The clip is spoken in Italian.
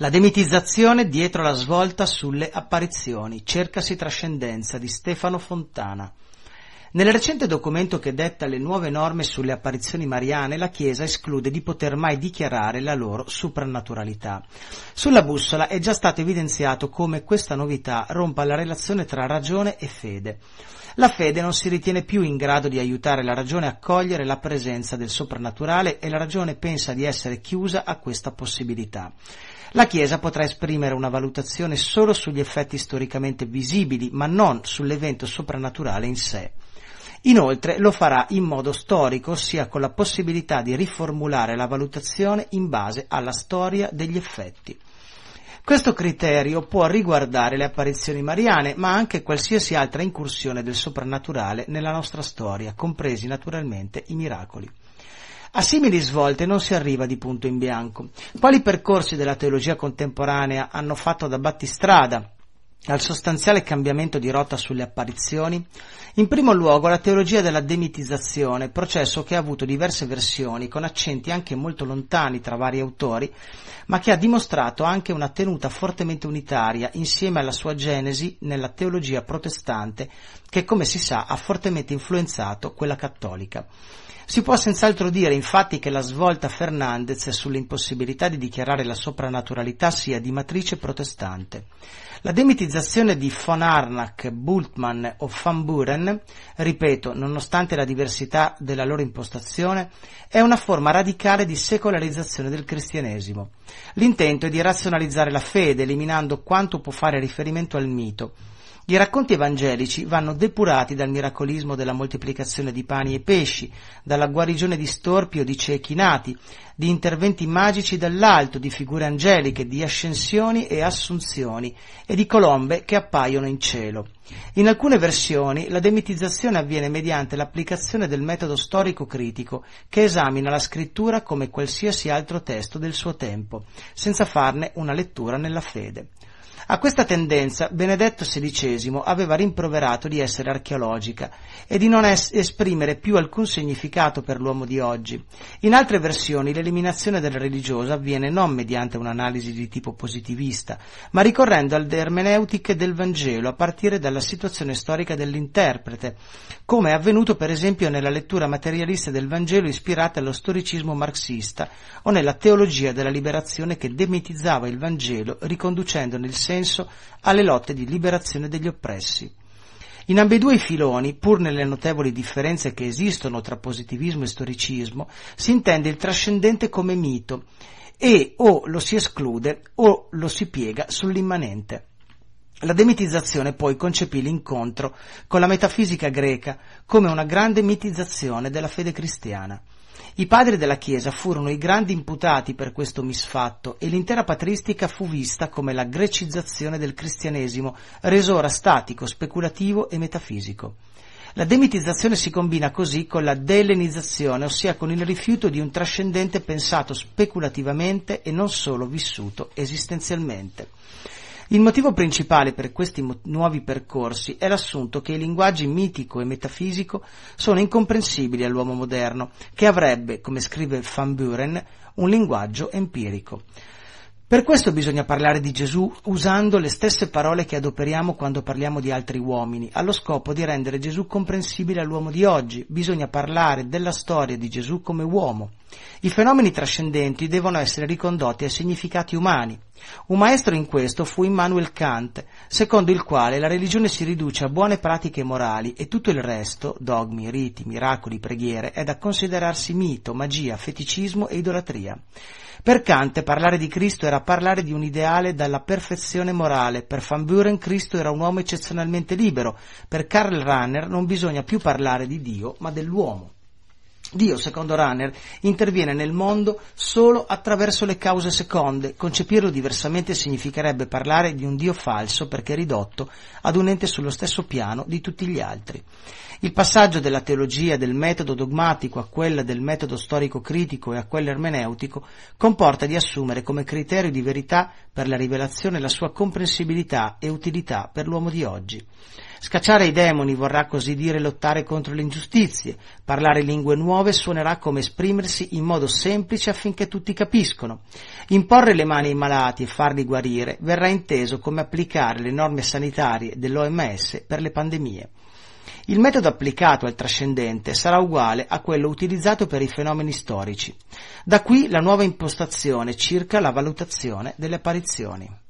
La demitizzazione dietro la svolta sulle apparizioni, cercasi trascendenza di Stefano Fontana. Nel recente documento che detta le nuove norme sulle apparizioni mariane, la Chiesa esclude di poter mai dichiarare la loro supranaturalità. Sulla bussola è già stato evidenziato come questa novità rompa la relazione tra ragione e fede. La fede non si ritiene più in grado di aiutare la ragione a cogliere la presenza del soprannaturale e la ragione pensa di essere chiusa a questa possibilità. La Chiesa potrà esprimere una valutazione solo sugli effetti storicamente visibili, ma non sull'evento soprannaturale in sé. Inoltre lo farà in modo storico, ossia con la possibilità di riformulare la valutazione in base alla storia degli effetti. Questo criterio può riguardare le apparizioni mariane, ma anche qualsiasi altra incursione del soprannaturale nella nostra storia, compresi naturalmente i miracoli. A simili svolte non si arriva di punto in bianco. Quali percorsi della teologia contemporanea hanno fatto da battistrada al sostanziale cambiamento di rotta sulle apparizioni? In primo luogo la teologia della demitizzazione, processo che ha avuto diverse versioni, con accenti anche molto lontani tra vari autori, ma che ha dimostrato anche una tenuta fortemente unitaria insieme alla sua genesi nella teologia protestante, che come si sa ha fortemente influenzato quella cattolica. Si può senz'altro dire infatti che la svolta Fernandez sull'impossibilità di dichiarare la soprannaturalità sia di matrice protestante. La demitizzazione caratterizzazione di von Harnack, Bultmann o Van Buren, ripeto, nonostante la diversità della loro impostazione, è una forma radicale di secolarizzazione del cristianesimo. L'intento è di razionalizzare la fede, eliminando quanto può fare riferimento al mito, i racconti evangelici vanno depurati dal miracolismo della moltiplicazione di pani e pesci, dalla guarigione di storpi o di ciechi nati, di interventi magici dall'alto, di figure angeliche, di ascensioni e assunzioni e di colombe che appaiono in cielo. In alcune versioni la demitizzazione avviene mediante l'applicazione del metodo storico-critico che esamina la scrittura come qualsiasi altro testo del suo tempo, senza farne una lettura nella fede. A questa tendenza Benedetto XVI aveva rimproverato di essere archeologica e di non es- esprimere più alcun significato per l'uomo di oggi. In altre versioni l'eliminazione della religiosa avviene non mediante un'analisi di tipo positivista, ma ricorrendo alle ermeneutiche del Vangelo a partire dalla situazione storica dell'interprete, come è avvenuto per esempio nella lettura materialista del Vangelo ispirata allo storicismo marxista o nella teologia della liberazione che demitizzava il Vangelo riconducendone il consenso alle lotte di liberazione degli oppressi. In ambedue i filoni, pur nelle notevoli differenze che esistono tra positivismo e storicismo, si intende il trascendente come mito e o lo si esclude o lo si piega sull'immanente. La demitizzazione poi concepì l'incontro con la metafisica greca come una grande mitizzazione della fede cristiana. I padri della Chiesa furono i grandi imputati per questo misfatto e l'intera patristica fu vista come la grecizzazione del cristianesimo, reso ora statico, speculativo e metafisico. La demitizzazione si combina così con la delenizzazione, ossia con il rifiuto di un trascendente pensato speculativamente e non solo vissuto esistenzialmente. Il motivo principale per questi mo- nuovi percorsi è l'assunto che i linguaggi mitico e metafisico sono incomprensibili all'uomo moderno, che avrebbe, come scrive Van Buren, un linguaggio empirico. Per questo bisogna parlare di Gesù usando le stesse parole che adoperiamo quando parliamo di altri uomini, allo scopo di rendere Gesù comprensibile all'uomo di oggi. Bisogna parlare della storia di Gesù come uomo. I fenomeni trascendenti devono essere ricondotti ai significati umani. Un maestro in questo fu Immanuel Kant, secondo il quale la religione si riduce a buone pratiche morali e tutto il resto, dogmi, riti, miracoli, preghiere, è da considerarsi mito, magia, feticismo e idolatria. Per Kant parlare di Cristo era parlare di un ideale dalla perfezione morale, per Van Buren Cristo era un uomo eccezionalmente libero, per Karl Rahner non bisogna più parlare di Dio ma dell'uomo. Dio, secondo Runner, interviene nel mondo solo attraverso le cause seconde. Concepirlo diversamente significherebbe parlare di un Dio falso perché ridotto ad un ente sullo stesso piano di tutti gli altri. Il passaggio della teologia del metodo dogmatico a quella del metodo storico-critico e a quella ermeneutico comporta di assumere come criterio di verità per la rivelazione la sua comprensibilità e utilità per l'uomo di oggi. Scacciare i demoni vorrà così dire lottare contro le ingiustizie, parlare lingue nuove suonerà come esprimersi in modo semplice affinché tutti capiscono. Imporre le mani ai malati e farli guarire verrà inteso come applicare le norme sanitarie dell'OMS per le pandemie. Il metodo applicato al trascendente sarà uguale a quello utilizzato per i fenomeni storici. Da qui la nuova impostazione circa la valutazione delle apparizioni.